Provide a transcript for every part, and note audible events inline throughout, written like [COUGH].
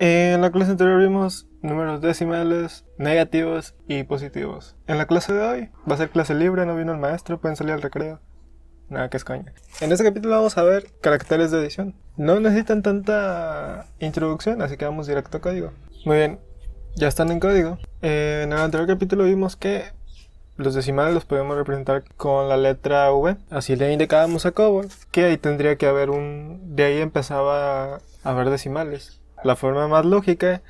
En la clase anterior vimos números decimales, negativos y positivos. En la clase de hoy va a ser clase libre, no vino el maestro, pueden salir al recreo. Nada, que es coña. En este capítulo vamos a ver caracteres de edición. No necesitan tanta introducción, así que vamos directo a código. Muy bien, ya están en código. Eh, en el anterior capítulo vimos que los decimales los podemos representar con la letra V. Así le indicábamos a Cobol que ahí tendría que haber un... De ahí empezaba a haber decimales. La forma más lógica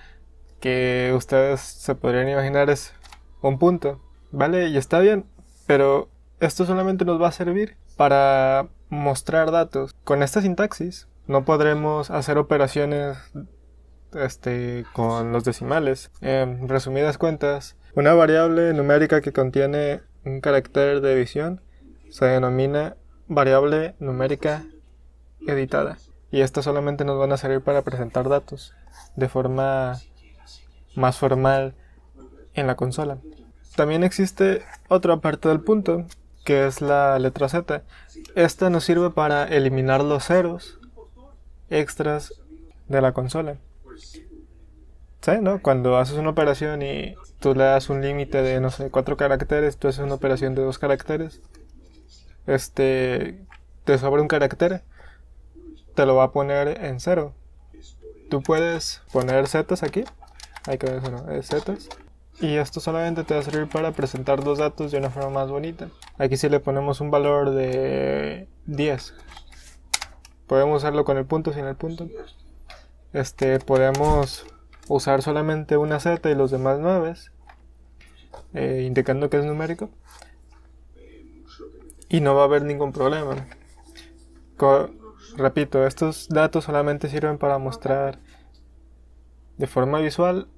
que ustedes se podrían imaginar es un punto, ¿vale? Y está bien, pero esto solamente nos va a servir para mostrar datos. Con esta sintaxis no podremos hacer operaciones este, con los decimales. En resumidas cuentas, una variable numérica que contiene un carácter de división se denomina variable numérica editada y estas solamente nos van a servir para presentar datos de forma más formal en la consola. También existe otra parte del punto, que es la letra Z. Esta nos sirve para eliminar los ceros extras de la consola. no? Cuando haces una operación y tú le das un límite de, no sé, cuatro caracteres, tú haces una operación de dos caracteres, este, te sobra un carácter, te lo va a poner en cero. Tú puedes poner zetas aquí. Hay que ver Y esto solamente te va a servir para presentar los datos de una forma más bonita. Aquí si le ponemos un valor de 10. Podemos usarlo con el punto, sin el punto. Este, podemos usar solamente una zeta y los demás nueve eh, indicando que es numérico. Y no va a haber ningún problema. Repito, estos datos solamente sirven para mostrar de forma visual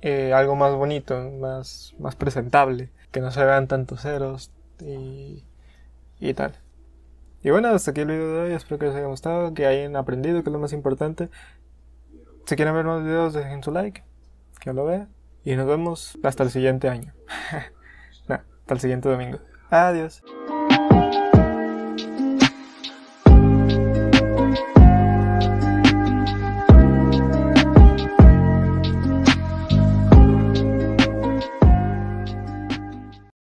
eh, algo más bonito, más, más presentable, que no se vean tantos ceros y, tal. Y bueno, hasta aquí el video de hoy, espero que les haya gustado, que hayan aprendido, que es lo más importante. Si quieren ver más videos, dejen su like, que lo vean, y nos vemos hasta el siguiente año. [LAUGHS] hasta el siguiente domingo. Adiós.